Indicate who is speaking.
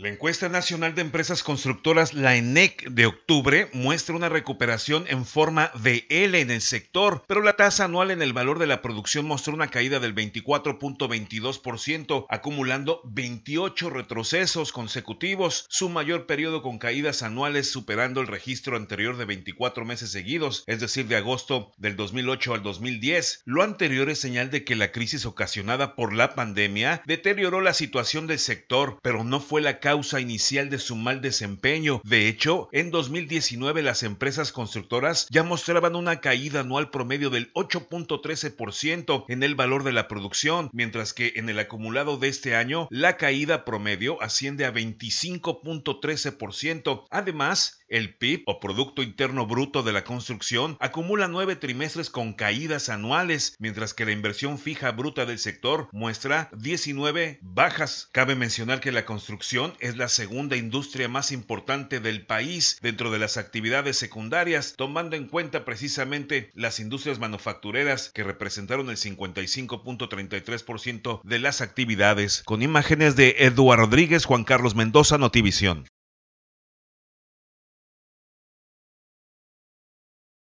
Speaker 1: La encuesta nacional de empresas constructoras, la ENEC, de octubre muestra una recuperación en forma de L en el sector, pero la tasa anual en el valor de la producción mostró una caída del 24.22%, acumulando 28 retrocesos consecutivos, su mayor periodo con caídas anuales superando el registro anterior de 24 meses seguidos, es decir, de agosto del 2008 al 2010. Lo anterior es señal de que la crisis ocasionada por la pandemia deterioró la situación del sector, pero no fue la causa inicial de su mal desempeño. De hecho, en 2019 las empresas constructoras ya mostraban una caída anual promedio del 8.13% en el valor de la producción, mientras que en el acumulado de este año la caída promedio asciende a 25.13%. Además, el PIB o Producto Interno Bruto de la Construcción acumula nueve trimestres con caídas anuales, mientras que la inversión fija bruta del sector muestra 19 bajas. Cabe mencionar que la construcción es la segunda industria más importante del país dentro de las actividades secundarias, tomando en cuenta precisamente las industrias manufactureras que representaron el 55.33% de las actividades. Con imágenes de Eduardo Rodríguez, Juan Carlos Mendoza, Notivisión.